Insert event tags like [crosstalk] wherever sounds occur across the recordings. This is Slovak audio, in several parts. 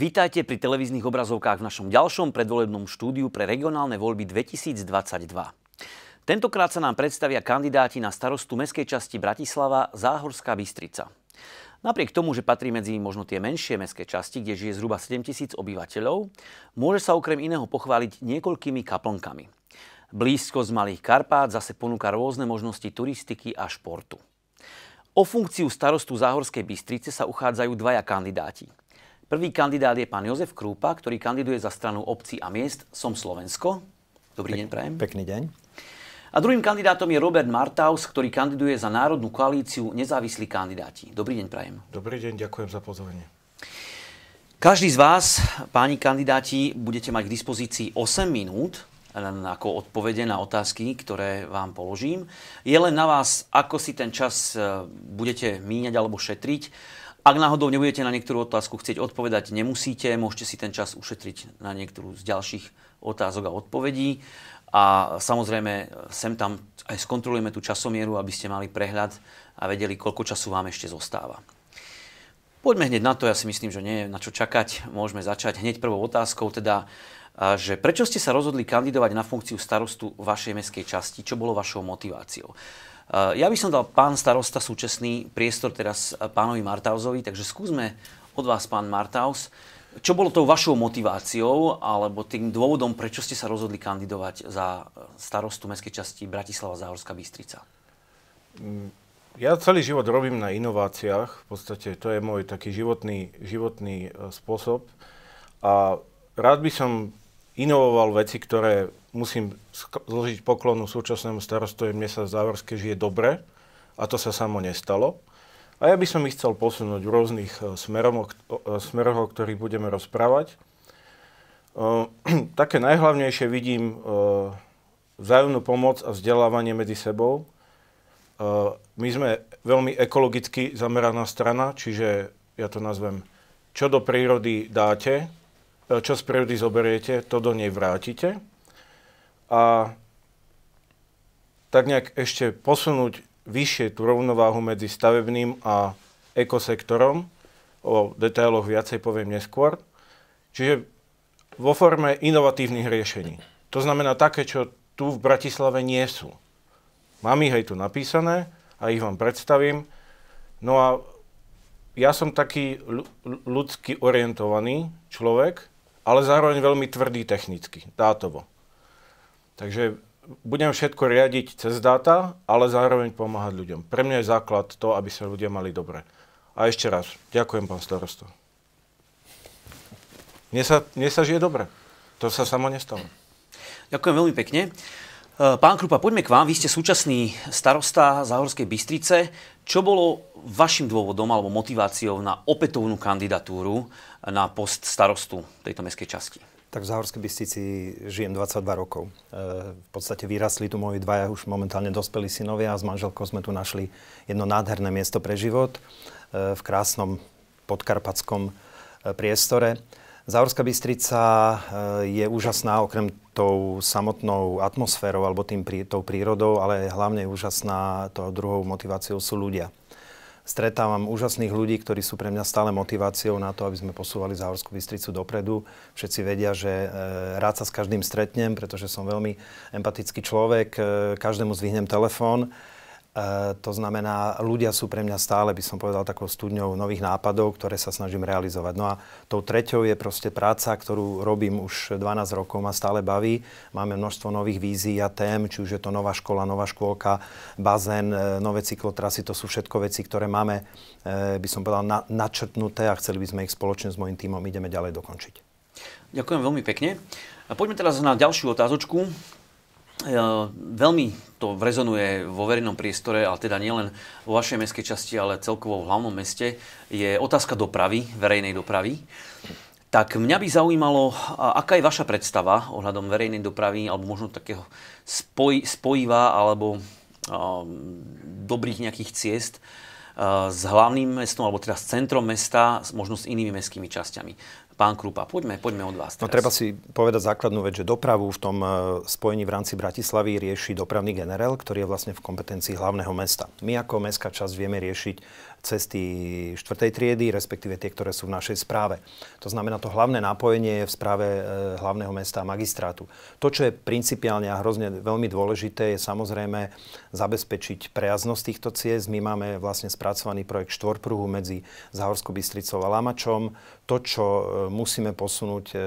Vítajte pri televíznych obrazovkách v našom ďalšom predvolebnom štúdiu pre regionálne voľby 2022. Tentokrát sa nám predstavia kandidáti na starostu mestskej časti Bratislava Záhorská Bystrica. Napriek tomu, že patrí medzi možno tie menšie mestské časti, kde žije zhruba 7000 obyvateľov, môže sa okrem iného pochváliť niekoľkými kaplnkami. z Malých Karpát zase ponúka rôzne možnosti turistiky a športu. O funkciu starostu Záhorskej Bystrice sa uchádzajú dvaja kandidáti – Prvý kandidát je pán Jozef Krúpa, ktorý kandiduje za stranu obcí a miest Som Slovensko. Dobrý Pek, deň, prajem. Pekný deň. A druhým kandidátom je Robert Martaus, ktorý kandiduje za Národnú koalíciu nezávislí kandidáti. Dobrý deň, prajem. Dobrý deň, ďakujem za pozvanie. Každý z vás, páni kandidáti, budete mať k dispozícii 8 minút ako odpovede na otázky, ktoré vám položím. Je len na vás, ako si ten čas eh, budete míňať alebo šetriť. Ak náhodou nebudete na niektorú otázku chcieť odpovedať, nemusíte, môžete si ten čas ušetriť na niektorú z ďalších otázok a odpovedí. A samozrejme, sem tam aj skontrolujeme tú časomieru, aby ste mali prehľad a vedeli, koľko času vám ešte zostáva. Poďme hneď na to, ja si myslím, že nie je na čo čakať. Môžeme začať hneď prvou otázkou, teda, že prečo ste sa rozhodli kandidovať na funkciu starostu vašej mestskej časti? Čo bolo vašou motiváciou? Eh, ja by som dal pán starosta súčasný priestor teraz eh, pánovi Martauzovi, takže skúsme od vás, pán Martaus, čo bolo tou vašou motiváciou alebo tým dôvodom, prečo ste sa rozhodli kandidovať za eh, starostu mestskej časti Bratislava Záhorská Bystrica? Mm, ja celý život robím na inováciách. V podstate to je môj taký životný, životný spôsob. A rád by som inovoval veci, ktoré musím zložiť poklonu súčasnému starostovi, mne sa Závorské žije dobre a to sa samo nestalo. A ja by som ich chcel posunúť v rôznych e, smeroch, e, smeroch o ktorých budeme rozprávať. E, [clears throat] také najhlavnejšie vidím vzájomnú pomoc a vzdelávanie medzi sebou. My sme veľmi ekologicky zameraná strana, čiže ja to nazvem, čo do prírody dáte, čo z prírody zoberiete, to do nej vrátite a tak nejak ešte posunúť vyššie tú rovnováhu medzi stavebným a ekosektorom. O detailoch viacej poviem neskôr. Čiže vo forme inovatívnych riešení. To znamená také, čo tu v Bratislave nie sú. Mám ich aj tu napísané a ich vám predstavím. No a ja som taký ľudsky orientovaný človek, ale zároveň veľmi tvrdý technicky, dátovo. Takže budem všetko riadiť cez dáta, ale zároveň pomáhať ľuďom. Pre mňa je základ to, aby sa ľudia mali dobre. A ešte raz, ďakujem pán starosto. Mne sa, mne sa žije dobre. To sa samo nestalo. Ďakujem veľmi pekne. E, pán Krupa, poďme k vám. Vy ste súčasný starosta Záhorskej Bystrice. Čo bolo vašim dôvodom alebo motiváciou na opätovnú kandidatúru na post starostu tejto mestskej časti? Tak v Záhorskej Bystici žijem 22 rokov. E, v podstate vyrastli tu moji dvaja už momentálne dospelí synovia a s manželkou sme tu našli jedno nádherné miesto pre život e, v krásnom e, priestore. Záhorská Bystrica e, je úžasná okrem tou samotnou atmosférou alebo tým, tou prírodou, ale hlavne je úžasná tou druhou motiváciou sú ľudia stretávam úžasných ľudí, ktorí sú pre mňa stále motiváciou na to, aby sme posúvali Záhorskú Bystricu dopredu. Všetci vedia, že e, rád sa s každým stretnem, pretože som veľmi empatický človek, e, každému zvihnem telefón. E, to znamená, ľudia sú pre mňa stále, by som povedal, takou studňou nových nápadov, ktoré sa snažím realizovať. No a tou treťou je proste práca, ktorú robím už 12 rokov, a stále baví. Máme množstvo nových vízií a tém, či už je to nová škola, nová škôlka, bazén, e, nové cyklotrasy, to sú všetko veci, ktoré máme, e, by som povedal, na, načrtnuté a chceli by sme ich spoločne s mojim tímom ideme ďalej dokončiť. Ďakujem veľmi pekne. A poďme teraz na ďalšiu otázočku, E, veľmi to rezonuje vo verejnom priestore, ale teda nielen vo vašej mestskej časti, ale celkovo v hlavnom meste, je otázka dopravy, verejnej dopravy. Tak mňa by zaujímalo, aká je vaša predstava ohľadom verejnej dopravy, alebo možno takého spoj, spojiva, alebo um, dobrých nejakých ciest uh, s hlavným mestom, alebo teda s centrom mesta, možno s inými mestskými časťami. Pán Krupa, poďme, poďme od vás no, teraz. No treba si povedať základnú vec, že dopravu v tom eh, spojení v rámci Bratislavy rieši dopravný generál, ktorý je vlastne v kompetencii hlavného mesta. My ako mestská časť vieme riešiť cesty štvrtej triedy, respektíve tie, ktoré sú v našej správe. To znamená, to hlavné nápojenie je v správe e, hlavného mesta a magistrátu. To, čo je principiálne a hrozne veľmi dôležité, je samozrejme zabezpečiť prejaznosť týchto ciest. My máme vlastne spracovaný projekt štvorpruhu medzi Zahorskou bystricou a Lamačom. To, čo e, musíme posunúť e,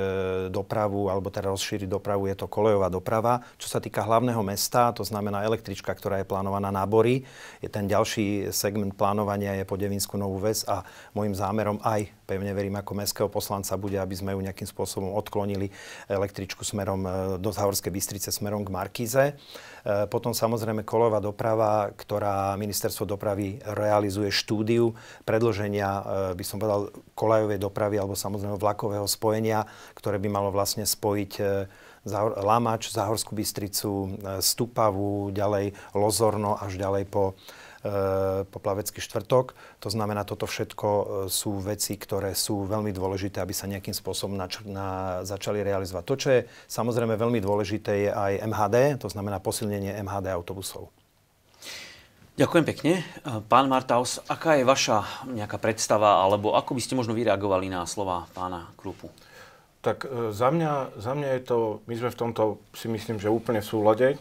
dopravu, alebo teda rozšíriť dopravu, je to kolejová doprava. Čo sa týka hlavného mesta, to znamená električka, ktorá je plánovaná na Bory, je ten ďalší segment plánovania je je po devinsku novú väz a môjim zámerom aj, pevne verím, ako mestského poslanca bude, aby sme ju nejakým spôsobom odklonili električku smerom e, do Zahorskej Bystrice, smerom k Markíze. E, potom samozrejme kolová doprava, ktorá ministerstvo dopravy realizuje štúdiu predloženia, e, by som povedal, kolajovej dopravy alebo samozrejme vlakového spojenia, ktoré by malo vlastne spojiť Lamač, Zahorskú Bystricu, Stupavu, ďalej Lozorno až ďalej po Eh, poplavecký štvrtok. To znamená, toto všetko eh, sú veci, ktoré sú veľmi dôležité, aby sa nejakým spôsobom nač- na, začali realizovať. To, čo je samozrejme veľmi dôležité, je aj MHD, to znamená posilnenie MHD autobusov. Ďakujem pekne. Eh, pán Martaus, aká je vaša nejaká predstava, alebo ako by ste možno vyreagovali na slova pána Krupu? Tak za mňa, za mňa je to, my sme v tomto si myslím, že úplne v súlade a,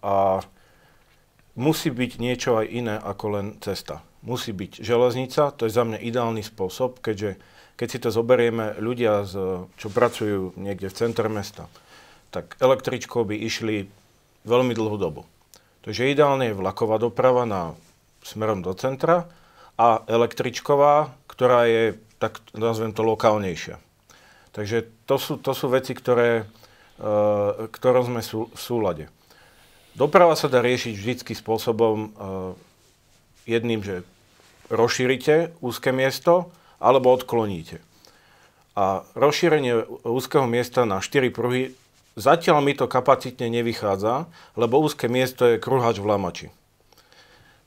a musí byť niečo aj iné ako len cesta. Musí byť železnica, to je za mňa ideálny spôsob, keďže keď si to zoberieme ľudia, z, čo pracujú niekde v centre mesta, tak električkou by išli veľmi dlhú dobu. Takže ideálne je vlaková doprava na smerom do centra a električková, ktorá je, tak nazvem to, lokálnejšia. Takže to sú, to sú veci, ktoré, e, ktorom sme sú, v súlade. Doprava sa dá riešiť vždycky spôsobom e, jedným, že rozšírite úzke miesto alebo odkloníte. A rozšírenie úzkeho miesta na 4 pruhy zatiaľ mi to kapacitne nevychádza, lebo úzke miesto je kruhač v lamači.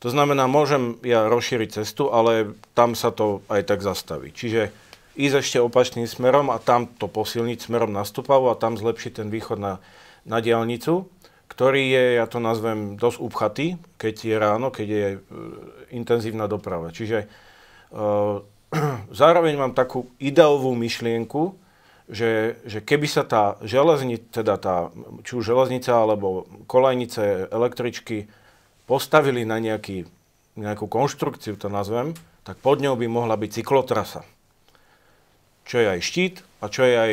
To znamená, môžem ja rozšíriť cestu, ale tam sa to aj tak zastaví. Čiže ísť ešte opačným smerom a tam to posilniť smerom na Stupavu a tam zlepšiť ten východ na, na diálnicu ktorý je, ja to nazvem, dosť upchatý, keď je ráno, keď je e, intenzívna doprava. Čiže e, [clears throat] zároveň mám takú ideovú myšlienku, že, že keby sa tá železnica, teda tá, či už železnica alebo kolejnice, električky postavili na nejaký, nejakú konštrukciu, to nazvem, tak pod ňou by mohla byť cyklotrasa. Čo je aj štít a čo je aj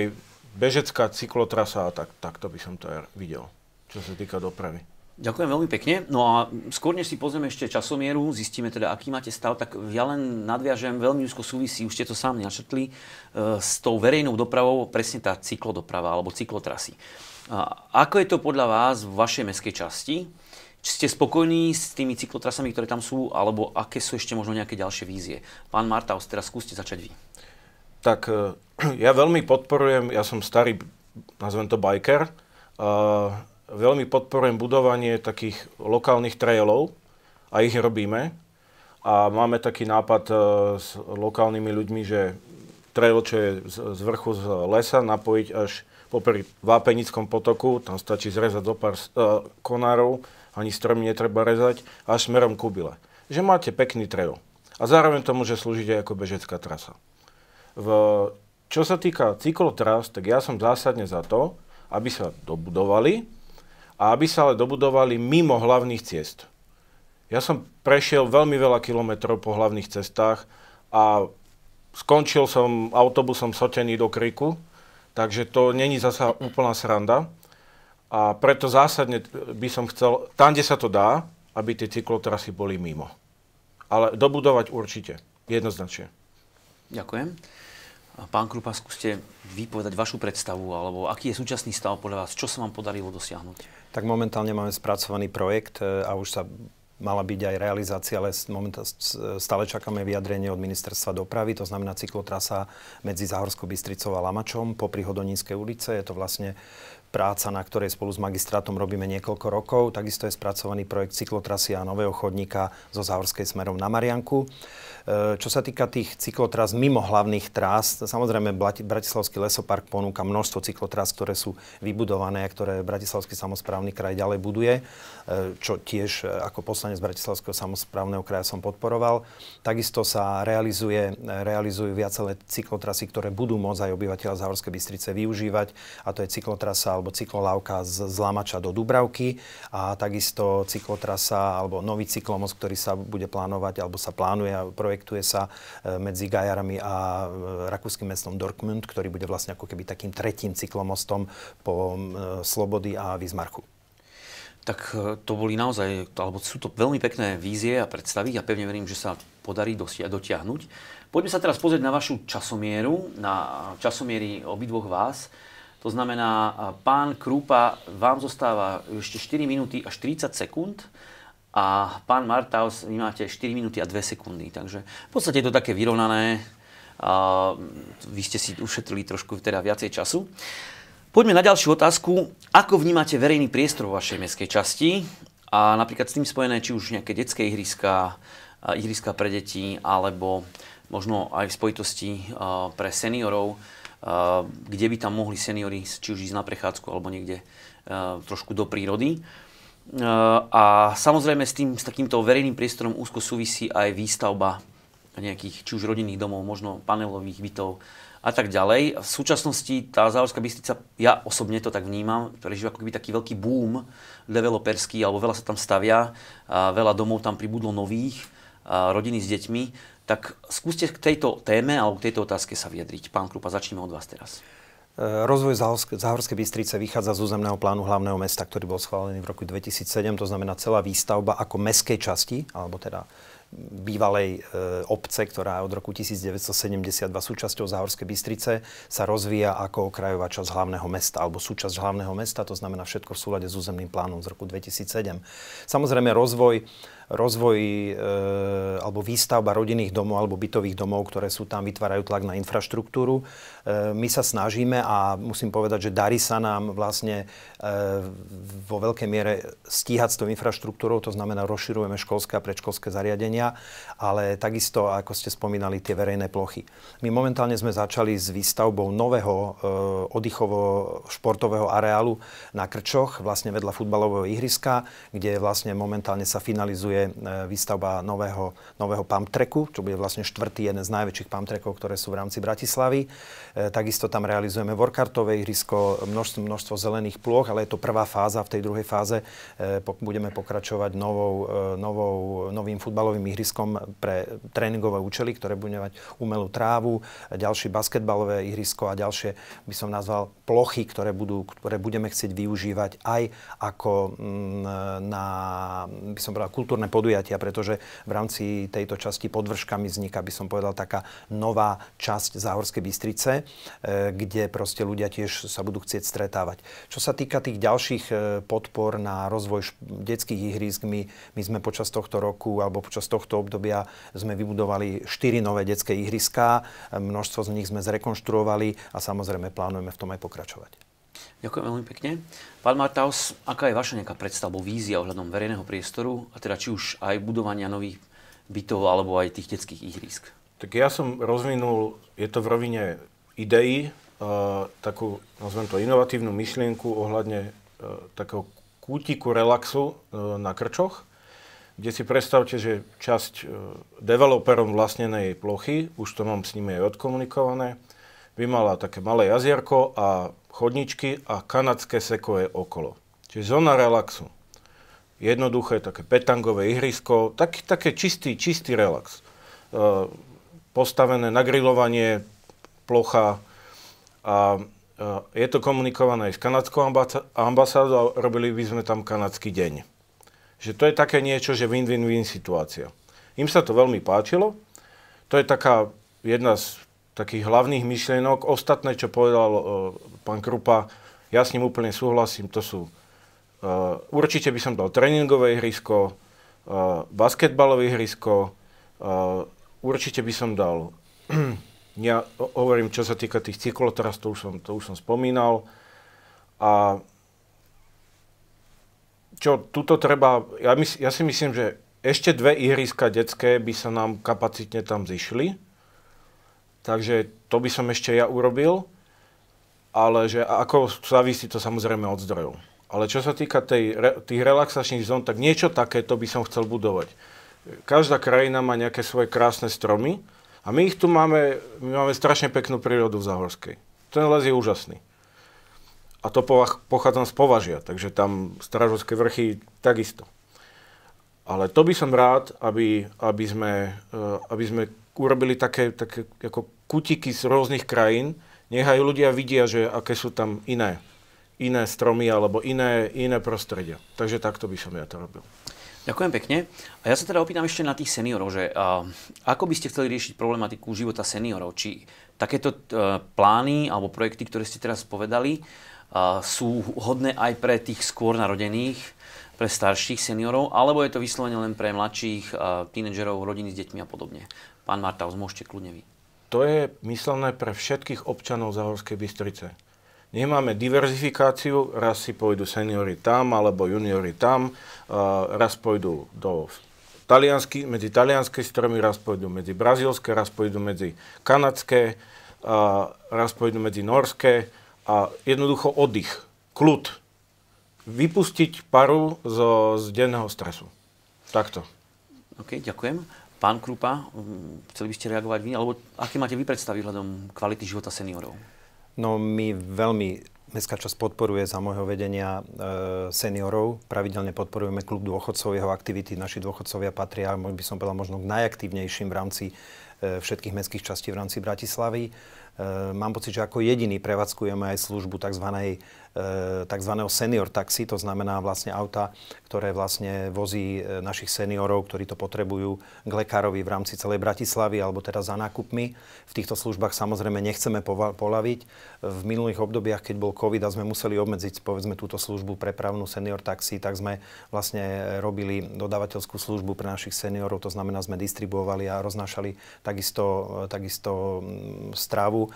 bežecká cyklotrasa a tak, takto by som to aj videl čo sa týka dopravy. Ďakujem veľmi pekne. No a skôr než si pozrieme ešte časomieru, zistíme teda, aký máte stav, tak ja len nadviažem, veľmi úzko súvisí, už ste to sám načrtli, e, s tou verejnou dopravou presne tá cyklodoprava alebo cyklotrasy. A ako je to podľa vás v vašej meskej časti? Či ste spokojní s tými cyklotrasami, ktoré tam sú, alebo aké sú ešte možno nejaké ďalšie vízie? Pán Martaus, teraz skúste začať vy. Tak e, [clears throat] ja veľmi podporujem, ja som starý, nazvem to biker, veľmi podporujem budovanie takých lokálnych trailov a ich robíme. A máme taký nápad e, s lokálnymi ľuďmi, že trail, čo je z, vrchu z lesa, napojiť až popri Vápenickom potoku, tam stačí zrezať do pár e, konárov, ani stromy netreba rezať, až smerom kubile. Že máte pekný trail. A zároveň to môže slúžiť aj ako bežecká trasa. V, čo sa týka cyklotras, tak ja som zásadne za to, aby sa dobudovali, a aby sa ale dobudovali mimo hlavných ciest. Ja som prešiel veľmi veľa kilometrov po hlavných cestách a skončil som autobusom sotený do kriku, takže to není zasa úplná sranda. A preto zásadne by som chcel, tam, kde sa to dá, aby tie cyklotrasy boli mimo. Ale dobudovať určite, jednoznačne. Ďakujem. Pán Krupa, skúste vypovedať vašu predstavu, alebo aký je súčasný stav podľa vás, čo sa vám podarilo dosiahnuť? Tak momentálne máme spracovaný projekt e, a už sa mala byť aj realizácia, ale stále čakáme vyjadrenie od ministerstva dopravy, to znamená cyklotrasa medzi Zahorskou Bystricou a Lamačom po Hodonínskej ulice. Je to vlastne práca, na ktorej spolu s magistrátom robíme niekoľko rokov. Takisto je spracovaný projekt cyklotrasy a nového chodníka zo Záhorskej smerom na Marianku. E, čo sa týka tých cyklotras mimo hlavných trás, samozrejme Bratislavský lesopark ponúka množstvo cyklotras, ktoré sú vybudované a ktoré Bratislavský samozprávny kraj ďalej buduje, e, čo tiež e, ako poslanec Bratislavského samozprávneho kraja som podporoval. Takisto sa realizuje, realizujú viacelé cyklotrasy, ktoré budú môcť aj obyvateľa Záhorskej Bystrice využívať a to je cyklotrasa alebo cyklolávka z, z Lamača do Dubravky a takisto cyklotrasa alebo nový cyklomos, ktorý sa bude plánovať alebo sa plánuje a projektuje sa e, medzi Gajarami a e, rakúskym mestom Dortmund, ktorý bude vlastne ako keby takým tretím cyklomostom po e, Slobody a Vizmarku. Tak to boli naozaj, alebo sú to veľmi pekné vízie a predstavy. Ja pevne verím, že sa podarí dotiahnuť. Poďme sa teraz pozrieť na vašu časomieru, na časomiery obidvoch vás. To znamená, pán Krúpa, vám zostáva ešte 4 minúty až 30 sekúnd a pán Martaus, vy máte 4 minúty a 2 sekundy. Takže v podstate je to také vyrovnané. A vy ste si ušetrili trošku teda viacej času. Poďme na ďalšiu otázku. Ako vnímate verejný priestor vo vašej mestskej časti? A napríklad s tým spojené, či už nejaké detské ihriska, ihriska pre deti, alebo možno aj v spojitosti pre seniorov kde by tam mohli seniori či už ísť na prechádzku alebo niekde trošku do prírody. A samozrejme s, tým, s takýmto verejným priestorom úzko súvisí aj výstavba nejakých či už rodinných domov, možno panelových bytov a tak ďalej. V súčasnosti tá Záhorská Bystrica, ja osobne to tak vnímam, prežíva ako keby taký veľký boom developerský, alebo veľa sa tam stavia, veľa domov tam pribudlo nových, rodiny s deťmi tak skúste k tejto téme alebo k tejto otázke sa vyjadriť. Pán Krupa, začneme od vás teraz. E, rozvoj Záhorskej Bystrice vychádza z územného plánu hlavného mesta, ktorý bol schválený v roku 2007. To znamená, celá výstavba ako meskej časti, alebo teda bývalej e, obce, ktorá od roku 1972 súčasťou Záhorskej Bystrice, sa rozvíja ako okrajová časť hlavného mesta, alebo súčasť hlavného mesta, to znamená všetko v súlade s územným plánom z roku 2007. Samozrejme, rozvoj rozvoj e, eh, alebo výstavba rodinných domov alebo bytových domov, ktoré sú tam, vytvárajú tlak na infraštruktúru. E, my sa snažíme a musím povedať, že darí sa nám vlastne e, vo veľkej miere stíhať s tou infraštruktúrou, to znamená rozširujeme školské a predškolské zariadenia, ale takisto, ako ste spomínali, tie verejné plochy. My momentálne sme začali s výstavbou nového e, oddychovo-športového areálu na Krčoch, vlastne vedľa futbalového ihriska, kde vlastne momentálne sa finalizuje E, výstavba nového, nového pamtreku, čo bude vlastne štvrtý jeden z najväčších pamtrekov, ktoré sú v rámci Bratislavy. E, takisto tam realizujeme workartové ihrisko, množstvo, množstvo zelených plôch, ale je to prvá fáza. V tej druhej fáze e, budeme pokračovať novou, novou, novým futbalovým ihriskom pre tréningové účely, ktoré bude mať umelú trávu, ďalšie basketbalové ihrisko a ďalšie by som nazval plochy, ktoré, budú, ktoré budeme chcieť využívať aj ako mm, na, by som povedal, kultúrne podujatia, pretože v rámci tejto časti pod vrškami vzniká, by som povedal, taká nová časť Záhorskej Bystrice, e, kde proste ľudia tiež sa budú chcieť stretávať. Čo sa týka tých ďalších e, podpor na rozvoj detských ihrísk, my, my sme počas tohto roku alebo počas tohto obdobia sme vybudovali štyri nové detské ihriská, množstvo z nich sme zrekonštruovali a samozrejme plánujeme v tom aj pokračovať. Ďakujem veľmi pekne. Pán Martaus, aká je vaša nejaká predstava, vízia ohľadom verejného priestoru, a teda či už aj budovania nových bytov, alebo aj tých detských ihrisk? Tak ja som rozvinul, je to v rovine ideí, uh, takú, nazvem to, inovatívnu myšlienku ohľadne uh, takého kútiku relaxu uh, na krčoch, kde si predstavte, že časť developerom vlastnenej plochy, už to mám s nimi aj odkomunikované, by mala také malé jazierko a chodničky a kanadské sekoje okolo. Čiže zóna relaxu. Jednoduché také petangové ihrisko, tak, také čistý, čistý relax. E, postavené grillovanie, plocha a e, je to komunikované aj s kanadskou ambasádou a robili by sme tam kanadský deň. Že to je také niečo, že win-win-win situácia. Im sa to veľmi páčilo. To je taká jedna z takých hlavných myšlienok. Ostatné, čo povedal e, pán Krupa, ja s ním úplne súhlasím, to sú... Uh, určite by som dal tréningové ihrisko, uh, basketbalové ihrisko, uh, určite by som dal... [clears throat] ja hovorím, čo sa týka tých cyklotras, to už som, to už som spomínal. A čo, tuto treba... Ja, mys, ja si myslím, že ešte dve ihriska detské by sa nám kapacitne tam zišli. Takže to by som ešte ja urobil ale že ako závisí to samozrejme od zdrojov. Ale čo sa týka tej, tých relaxačných zón, tak niečo takéto by som chcel budovať. Každá krajina má nejaké svoje krásne stromy a my ich tu máme, my máme strašne peknú prírodu v Zahorskej. Ten les je úžasný. A to pochádzam z považia, takže tam stražovské vrchy takisto. Ale to by som rád, aby, aby, sme, e, aby sme urobili také, také ako kutiky z rôznych krajín, nech aj ľudia vidia, že aké sú tam iné, iné stromy alebo iné, iné prostredia. Takže takto by som ja to robil. Ďakujem pekne. A ja sa teda opýtam ešte na tých seniorov, že a, ako by ste chceli riešiť problematiku života seniorov? Či takéto uh, plány alebo projekty, ktoré ste teraz povedali, uh, sú hodné aj pre tých skôr narodených, pre starších seniorov, alebo je to vyslovene len pre mladších, e, tínedžerov, rodiny s deťmi a podobne? Pán Martaus, môžete kľudne vy to je myslené pre všetkých občanov Zahorskej Bystrice. Nemáme diverzifikáciu, raz si pôjdu seniory tam, alebo juniori tam, raz pôjdu do taliansky, medzi talianské stromy, raz pôjdu medzi brazilské, raz pôjdu medzi kanadské, raz pôjdu medzi norské a jednoducho oddych, kľud. Vypustiť paru zo, z denného stresu. Takto. OK, ďakujem. Pán Krupa, mm, chceli by ste reagovať vy, alebo aké máte vy predstavy hľadom kvality života seniorov? No my veľmi Mestská časť podporuje za môjho vedenia e, seniorov. Pravidelne podporujeme klub dôchodcov, jeho aktivity. Naši dôchodcovia patria, by som povedal, možno k najaktívnejším v rámci e, všetkých mestských častí v rámci Bratislavy. E, mám pocit, že ako jediný prevádzkujeme aj službu tzv. E, tzv. senior taxi, to znamená vlastne auta, ktoré vlastne vozí e, našich seniorov, ktorí to potrebujú k lekárovi v rámci celej Bratislavy alebo teda za nákupmi. V týchto službách samozrejme nechceme polaviť. V minulých obdobiach, keď bol COVID a sme museli obmedziť povedzme túto službu prepravnú senior taxi, tak sme vlastne robili dodávateľskú službu pre našich seniorov, to znamená sme distribuovali a roznášali takisto, e, takisto mm, stravu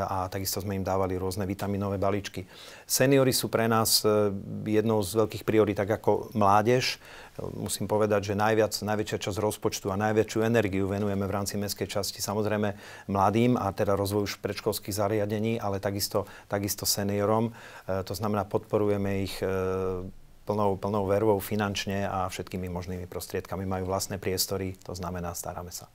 a takisto sme im dávali rôzne vitaminové balíčky. Seniory sú pre nás e, jednou z veľkých priorit, tak ako mládež. Musím povedať, že najviac, najväčšia časť rozpočtu a najväčšiu energiu venujeme v rámci mestskej časti samozrejme mladým a teda rozvoju predškolských zariadení, ale takisto, takisto seniorom. E, to znamená, podporujeme ich e, plnou, plnou vervou finančne a všetkými možnými prostriedkami. Majú vlastné priestory, to znamená, staráme sa.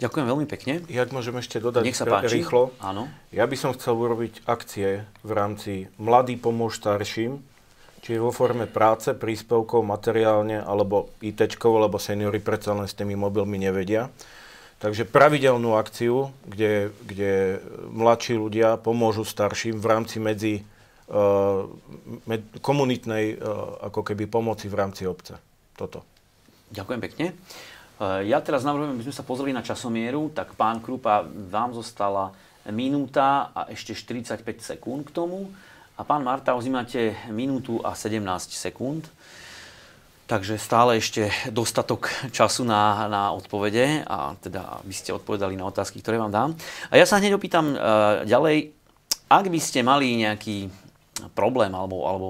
Ďakujem veľmi pekne. Jak môžem ešte dodať Nech sa páči. rýchlo? Áno. Ja by som chcel urobiť akcie v rámci Mladý pomôž starším, čiže vo forme práce, príspevkov, materiálne, alebo IT, lebo seniory predsa len s tými mobilmi nevedia. Takže pravidelnú akciu, kde, kde mladší ľudia pomôžu starším v rámci medzi uh, med, komunitnej uh, ako keby pomoci v rámci obce. Toto. Ďakujem pekne. E, ja teraz navrhujem, aby sme sa pozreli na časomieru, tak pán Krupa, vám zostala minúta a ešte 45 sekúnd k tomu a pán Marta, vy máte minútu a 17 sekúnd. Takže stále ešte dostatok času na, na odpovede a teda aby ste odpovedali na otázky, ktoré vám dám. A ja sa hneď opýtam e, ďalej, ak by ste mali nejaký problém alebo, alebo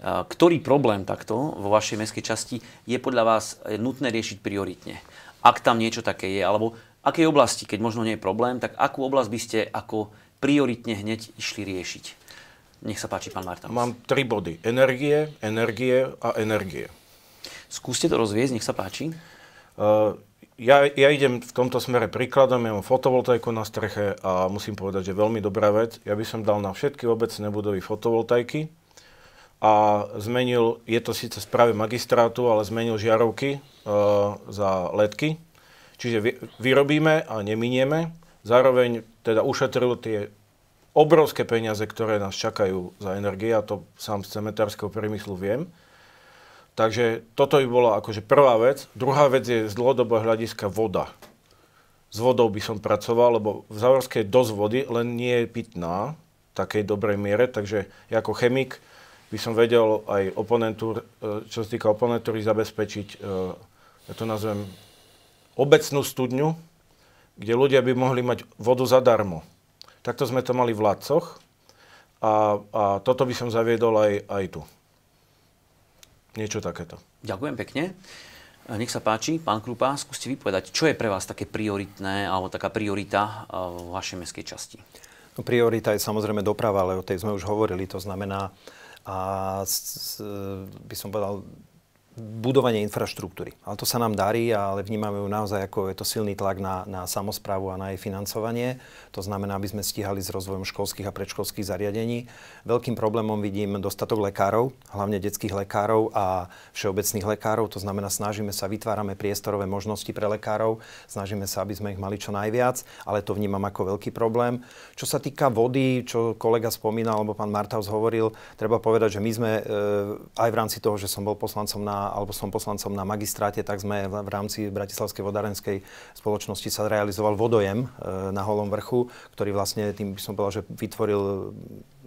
Eh, ktorý problém takto vo vašej mestskej časti je podľa vás eh, nutné riešiť prioritne? Ak tam niečo také je, alebo akej oblasti, keď možno nie je problém, tak akú oblasť by ste ako prioritne hneď išli riešiť? Nech sa páči, pán Marta. Mám tri body. Energie, energie a energie. Skúste to rozviezť, nech sa páči. Uh, ja, ja idem v tomto smere príkladom, ja mám fotovoltaiku na streche a musím povedať, že veľmi dobrá vec. Ja by som dal na všetky obecné budovy fotovoltaiky, a zmenil, je to síce správe magistrátu, ale zmenil žiarovky e, za letky. Čiže vyrobíme a neminieme. Zároveň teda ušetril tie obrovské peniaze, ktoré nás čakajú za energie a to sám z cementárskeho priemyslu viem. Takže toto by bola akože prvá vec. Druhá vec je z dlhodobého hľadiska voda. S vodou by som pracoval, lebo v Závorskej je dosť vody, len nie je pitná v takej dobrej miere, takže ja ako chemik by som vedel aj oponentúr, e, čo sa týka oponentúry, zabezpečiť, e, ja to nazvem, obecnú studňu, kde ľudia by mohli mať vodu zadarmo. Takto sme to mali v Lácoch a, a toto by som zaviedol aj, aj tu. Niečo takéto. Ďakujem pekne. E, nech sa páči, pán Krupa, skúste vypovedať, čo je pre vás také prioritné alebo taká priorita v vašej mestskej časti? No, priorita je samozrejme doprava, ale o tej sme už hovorili. To znamená, uh, a s, s, by som povedal, budovanie infraštruktúry. Ale to sa nám darí, ale vnímame ju naozaj ako je to silný tlak na, na samozprávu a na jej financovanie. To znamená, aby sme stíhali s rozvojom školských a predškolských zariadení. Veľkým problémom vidím dostatok lekárov, hlavne detských lekárov a všeobecných lekárov. To znamená, snažíme sa, vytvárame priestorové možnosti pre lekárov, snažíme sa, aby sme ich mali čo najviac, ale to vnímam ako veľký problém. Čo sa týka vody, čo kolega spomínal, alebo pán Martaus hovoril, treba povedať, že my sme e, aj v rámci toho, že som bol poslancom na alebo som poslancom na magistráte, tak sme v rámci Bratislavskej vodárenskej spoločnosti sa realizoval vodojem e, na Holom vrchu, ktorý vlastne, tým by som povedal, že vytvoril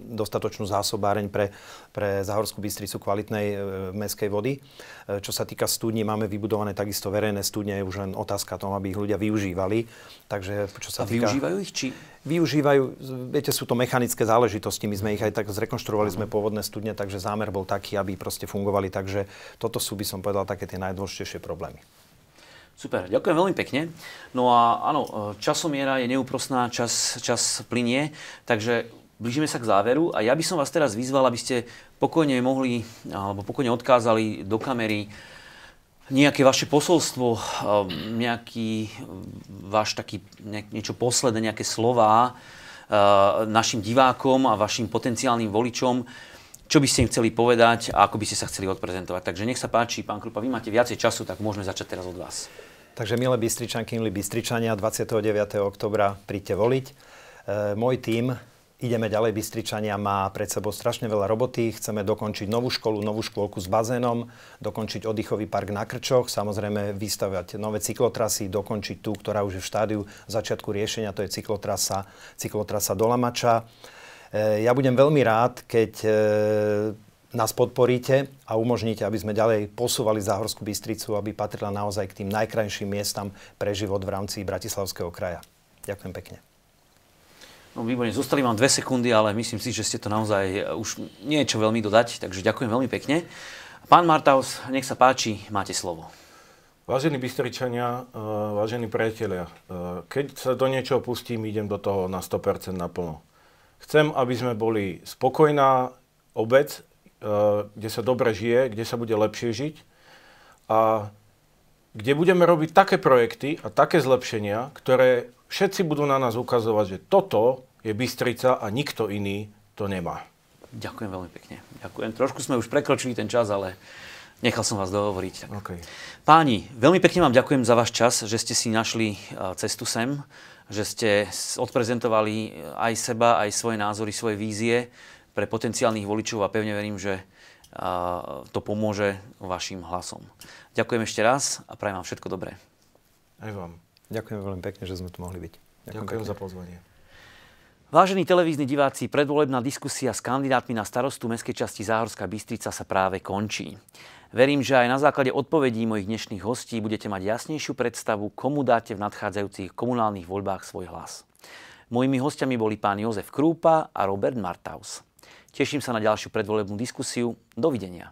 dostatočnú zásobáreň pre, pre Záhorskú Bystricu kvalitnej e, meskej vody. E, čo sa týka studní, máme vybudované takisto verejné studne, je už len otázka tom, aby ich ľudia využívali. Takže čo sa A týka... využívajú ich? Či... Využívajú, viete, sú to mechanické záležitosti, my sme ich aj tak zrekonštruovali, sme pôvodné studne, takže zámer bol taký, aby proste fungovali, takže toto sú, by som povedal, také tie najdôležitejšie problémy. Super, ďakujem veľmi pekne. No a áno, e, časomiera je neúprostná, čas, čas plinie, takže blížime sa k záveru a ja by som vás teraz vyzval, aby ste pokojne mohli, alebo pokojne odkázali do kamery nejaké vaše posolstvo, um, nejaký váš taký, niečo posledné, nejaké slova uh, našim divákom a vašim potenciálnym voličom, čo by ste im chceli povedať a ako by ste sa chceli odprezentovať. Takže nech sa páči, pán Krupa, vy máte viacej času, tak môžeme začať teraz od vás. Takže milé Bystričanky, milí Bystričania, 29. oktobra príďte voliť. E, môj tím ideme ďalej. Bystričania má pred sebou strašne veľa roboty. Chceme dokončiť novú školu, novú škôlku s bazénom, dokončiť oddychový park na Krčoch, samozrejme vystavať nové cyklotrasy, dokončiť tú, ktorá už je v štádiu začiatku riešenia, to je cyklotrasa, cyklotrasa do Lamača. E, ja budem veľmi rád, keď e, nás podporíte a umožníte, aby sme ďalej posúvali Záhorskú Bystricu, aby patrila naozaj k tým najkrajším miestam pre život v rámci Bratislavského kraja. Ďakujem pekne. No, výborne, zostali vám dve sekundy, ale myslím si, že ste to naozaj e, už niečo veľmi dodať, takže ďakujem veľmi pekne. Pán Martaus, nech sa páči, máte slovo. Vážení Bystričania, e, vážení priatelia, e, keď sa do niečoho pustím, idem do toho na 100% naplno. Chcem, aby sme boli spokojná obec, kde sa dobre žije, kde sa bude lepšie žiť a kde budeme robiť také projekty a také zlepšenia, ktoré všetci budú na nás ukazovať, že toto je Bystrica a nikto iný to nemá. Ďakujem veľmi pekne. Ďakujem. Trošku sme už prekročili ten čas, ale nechal som vás dohovoriť. Okay. Páni, veľmi pekne vám ďakujem za váš čas, že ste si našli e, cestu sem, že ste odprezentovali e, aj seba, aj svoje názory, svoje vízie pre potenciálnych voličov a pevne verím, že e, to pomôže vašim hlasom. Ďakujem ešte raz a prajem vám všetko dobré. Aj vám. Ďakujem veľmi pekne, že sme tu mohli byť. Ďakujem, Ďakujem za pozvanie. Vážení televízni diváci, predvolebná diskusia s kandidátmi na starostu mestskej časti Záhorská Bystrica sa práve končí. Verím, že aj na základe odpovedí mojich dnešných hostí budete mať jasnejšiu predstavu, komu dáte v nadchádzajúcich komunálnych voľbách svoj hlas. Mojimi hostiami boli pán Jozef Krúpa a Robert Martaus. Teším sa na ďalšiu predvolebnú diskusiu. Dovidenia.